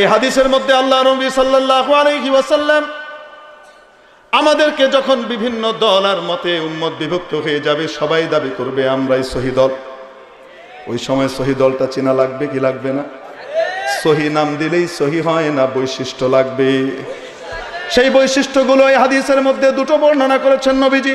এই হাদিসের মধ্যে আল্লাহ নবী সাল্লাহ আলহি আমাদেরকে যখন বিভিন্ন দল আর মতে উম্মত বিভক্ত হয়ে যাবে সবাই দাবি করবে আমরাই সহি দল ওই সময় সহি দলটা চেনা লাগবে কি লাগবে না সহি নাম দিলেই সহি হয় না বৈশিষ্ট্য লাগবে সেই বৈশিষ্ট্যগুলো এই হাদিসের মধ্যে দুটো বর্ণনা করেছেন নবীজি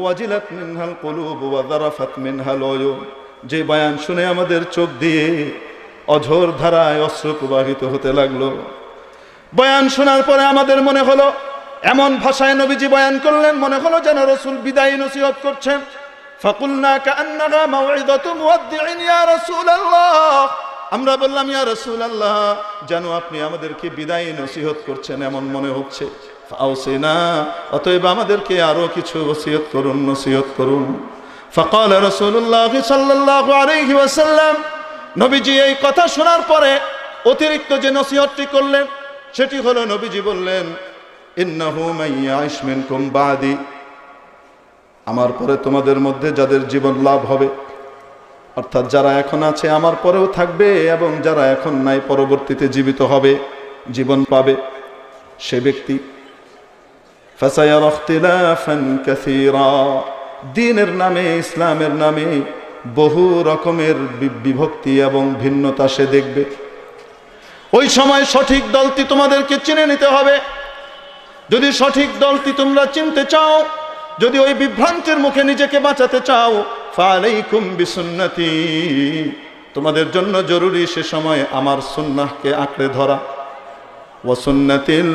ওয়াজিলাত মিনহাল কলুব ওয়াদারাফাত মিনহাল যে বায়ান শুনে আমাদের চোখ দিয়ে অঝোর ধারায় অস্ত্র প্রবাহিত হতে লাগলো বয়ান শোনার পরে আমাদের মনে হলো এমন ভাষায় নবীজি বয়ান করলেন মনে হলো যেন রসুল বিদায়ী নসিহত করছেন فقلنا كأنها موعظة مودع يا رسول আমরা বললাম ইয়া রসুল আল্লাহ যেন আপনি আমাদেরকে বিদায়ী নসিহত করছেন এমন মনে হচ্ছে অতএব আমাদেরকে আরো কিছু ওসিয়ত করুন নসিহত করুন ফকাল রসুল্লাহ সাল্লাহ নবীজি এই কথা শোনার পরে অতিরিক্ত যে নসিহতটি করলেন সেটি হলো নবীজি বললেন আমার পরে তোমাদের মধ্যে যাদের জীবন লাভ হবে অর্থাৎ যারা এখন আছে আমার পরেও থাকবে এবং যারা এখন নাই পরবর্তীতে জীবিত হবে জীবন পাবে সে ব্যক্তি فسيرى اختلافا كثيرا দিনের নামে ইসলামের নামে বহু রকমের বিভক্তি এবং ভিন্নতা সে দেখবে ওই সময় সঠিক দলটি তোমাদেরকে চিনে নিতে হবে যদি সঠিক দলটি তোমরা চিনতে চাও যদি ওই বিভ্রান্তের মুখে নিজেকে বাঁচাতে চাও ফালাইকুম সুন্নতি তোমাদের জন্য জরুরি সে সময় আমার সুন্নাহকে আঁকড়ে ধরা ওয়াসুন্নতিল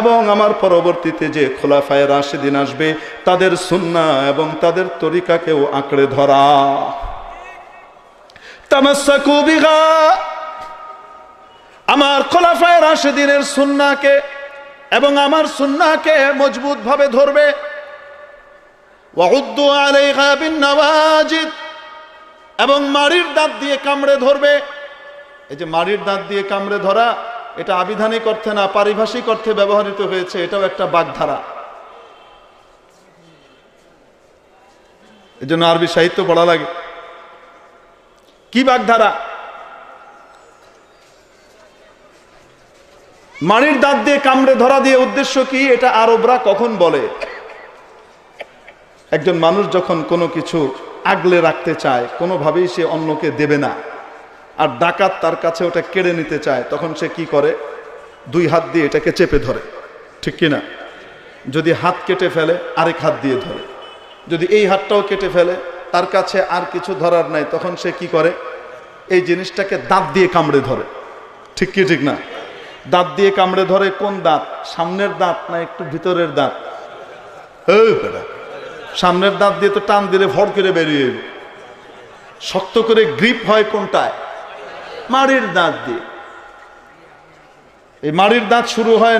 এবং আমার পরবর্তীতে যে খোলাফায় রাশেদিন আসবে তাদের সুন্না এবং তাদের তরিকাকেও আঁকড়ে ধরা আমার খোলাফায় রাশেদিনের সুন্নাকে এবং আমার সুন্নাকে মজবুতভাবে ধরবে ওয়াউদ্দু আলাইহা এবং মারির দাঁত দিয়ে কামড়ে ধরবে এই যে মাড়ির দাঁত দিয়ে কামড়ে ধরা এটা আবিধানিক অর্থে না পারিভাষিক অর্থে ব্যবহৃত হয়েছে এটাও একটা বাগধারা এজন্য আরবি সাহিত্য পড়া লাগে কি বাগধারা মাড়ির দাঁত দিয়ে কামড়ে ধরা দিয়ে উদ্দেশ্য কি এটা আরবরা কখন বলে একজন মানুষ যখন কোনো কিছু আগলে রাখতে চায় কোনোভাবেই সে অন্যকে দেবে না আর ডাকাত তার কাছে ওটা কেড়ে নিতে চায় তখন সে কি করে দুই হাত দিয়ে এটাকে চেপে ধরে ঠিক কিনা যদি হাত কেটে ফেলে আরেক হাত দিয়ে ধরে যদি এই হাতটাও কেটে ফেলে তার কাছে আর কিছু ধরার নাই তখন সে কি করে এই জিনিসটাকে দাঁত দিয়ে কামড়ে ধরে ঠিক কি ঠিক না দাঁত দিয়ে কামড়ে ধরে কোন দাঁত সামনের দাঁত না একটু ভিতরের দাঁত সামনের দাঁত দিয়ে তো টান দিলে ভর করে বেরিয়ে শক্ত করে গ্রিপ হয় কোনটায় মাড়ির দাঁত দিয়ে এই মাড়ির দাঁত শুরু হয়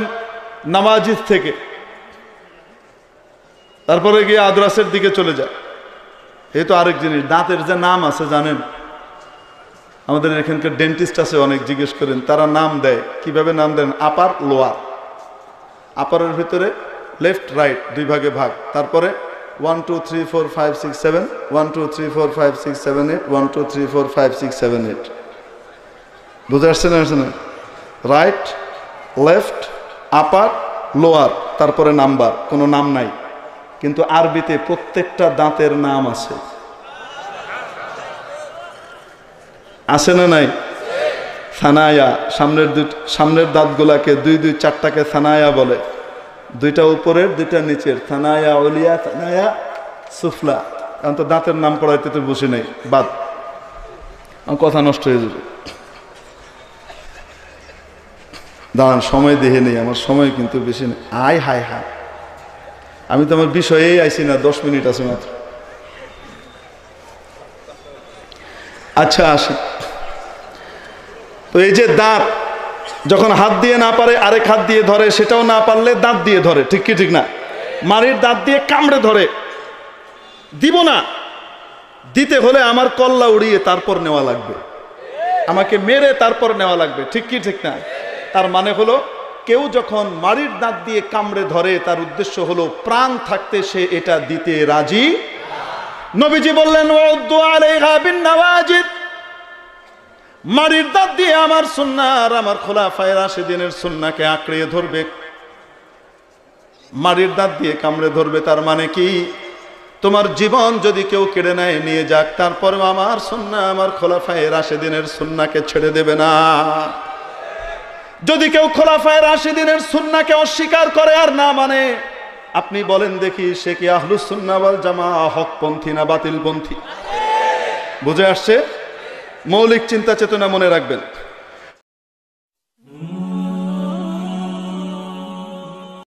নামাজিদ থেকে তারপরে গিয়ে আদ্রাসের দিকে চলে যায় এই তো আরেক জিনিস দাঁতের যে নাম আছে জানেন আমাদের এখানকার ডেন্টিস্ট আছে অনেক জিজ্ঞেস করেন তারা নাম দেয় কিভাবে নাম দেন আপার লোয়ার আপারের ভিতরে লেফট রাইট দুই ভাগে ভাগ তারপরে one two three four five six seven one two three four five six seven eight one two three four five six seven eight বুঝে আসছে না আসছে না রাইট লেফট আপার লোয়ার তারপরে নাম্বার কোনো নাম নাই কিন্তু আরবিতে প্রত্যেকটা দাঁতের নাম আছে আছে না নাই সানায়া সামনের দুই সামনের দাঁতগুলাকে দুই দুই চারটাকে সানায়া বলে দুইটা উপরের দুইটা নিচের থানায়া অলিয়া থানায়া সুফলা এখন তো দাঁতের নাম পড়াইতে তো বসে নেই বাদ কথা নষ্ট হয়ে যাবে দাঁড়ান সময় দেহে নেই আমার সময় কিন্তু বেশি নেই আয় হায় হায় আমি তো আমার বিষয়েই আইছি না দশ মিনিট আছে মাত্র আচ্ছা আসি তো এই যে দাঁত যখন হাত দিয়ে না পারে আরেক হাত দিয়ে ধরে সেটাও না পারলে দাঁত দিয়ে ধরে ঠিক কি ঠিক না মারির দাঁত দিয়ে কামড়ে ধরে দিব না দিতে হলে আমার কল্লা উড়িয়ে তারপর নেওয়া লাগবে আমাকে মেরে তারপর নেওয়া লাগবে ঠিক কি ঠিক না তার মানে হলো কেউ যখন মাড়ির দাঁত দিয়ে কামড়ে ধরে তার উদ্দেশ্য হলো প্রাণ থাকতে সে এটা দিতে রাজি নবীজি বললেন মাড়ির দাঁত দিয়ে আমার সুন্নার আমার খোলা ফায়রা সেদিনের সুন্নাকে আঁকড়িয়ে ধরবে মাড়ির দাঁত দিয়ে কামড়ে ধরবে তার মানে কি তোমার জীবন যদি কেউ কেড়ে নেয় নিয়ে যাক তারপরেও আমার সুন্না আমার খোলাফায় রাশেদিনের সুন্নাকে ছেড়ে দেবে না যদি কেউ খোলাফায় দিনের সুন্নাকে অস্বীকার করে আর না মানে আপনি বলেন দেখি সে কি আহলুসুন্নাওয়াল জামা হকপন্থী না বাতিলপন্থী বুঝে আসছে মৌলিক চিন্তা চেতনা মনে রাখবেন